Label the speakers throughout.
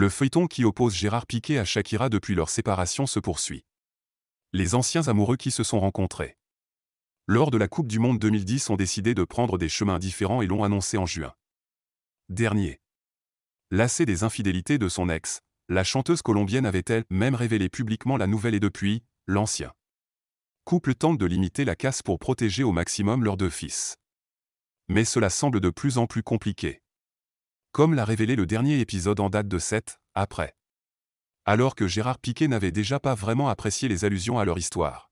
Speaker 1: Le feuilleton qui oppose Gérard Piquet à Shakira depuis leur séparation se poursuit. Les anciens amoureux qui se sont rencontrés lors de la Coupe du Monde 2010 ont décidé de prendre des chemins différents et l'ont annoncé en juin. Dernier. Lassé des infidélités de son ex, la chanteuse colombienne avait-elle même révélé publiquement la nouvelle et depuis, l'ancien. Couple tente de limiter la casse pour protéger au maximum leurs deux fils. Mais cela semble de plus en plus compliqué comme l'a révélé le dernier épisode en date de 7, après. Alors que Gérard Piquet n'avait déjà pas vraiment apprécié les allusions à leur histoire.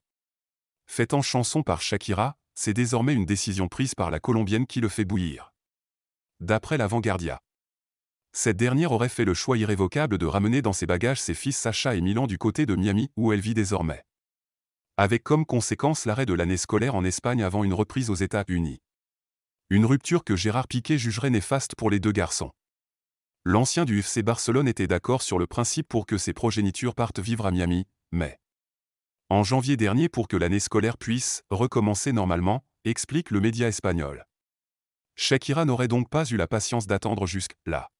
Speaker 1: Fait en chanson par Shakira, c'est désormais une décision prise par la Colombienne qui le fait bouillir. D'après l'Avant-Gardia. Cette dernière aurait fait le choix irrévocable de ramener dans ses bagages ses fils Sacha et Milan du côté de Miami où elle vit désormais. Avec comme conséquence l'arrêt de l'année scolaire en Espagne avant une reprise aux États-Unis une rupture que Gérard Piquet jugerait néfaste pour les deux garçons. L'ancien du FC Barcelone était d'accord sur le principe pour que ses progénitures partent vivre à Miami, mais en janvier dernier pour que l'année scolaire puisse recommencer normalement, explique le média espagnol. Shakira n'aurait donc pas eu la patience d'attendre jusque-là.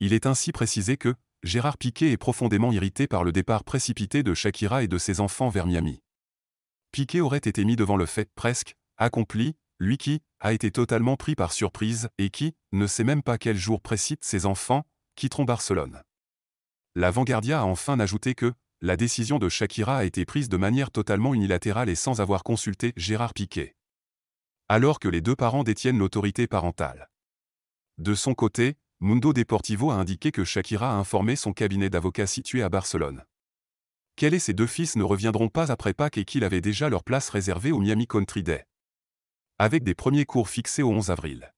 Speaker 1: Il est ainsi précisé que Gérard Piquet est profondément irrité par le départ précipité de Shakira et de ses enfants vers Miami. Piquet aurait été mis devant le fait presque accompli lui qui a été totalement pris par surprise et qui ne sait même pas quel jour précite ses enfants quitteront Barcelone. L'avant-gardia a enfin ajouté que la décision de Shakira a été prise de manière totalement unilatérale et sans avoir consulté Gérard Piquet. Alors que les deux parents détiennent l'autorité parentale. De son côté, Mundo Deportivo a indiqué que Shakira a informé son cabinet d'avocats situé à Barcelone qu'elle et ses deux fils ne reviendront pas après Pâques et qu'il avait déjà leur place réservée au Miami Country Day avec des premiers cours fixés au 11 avril.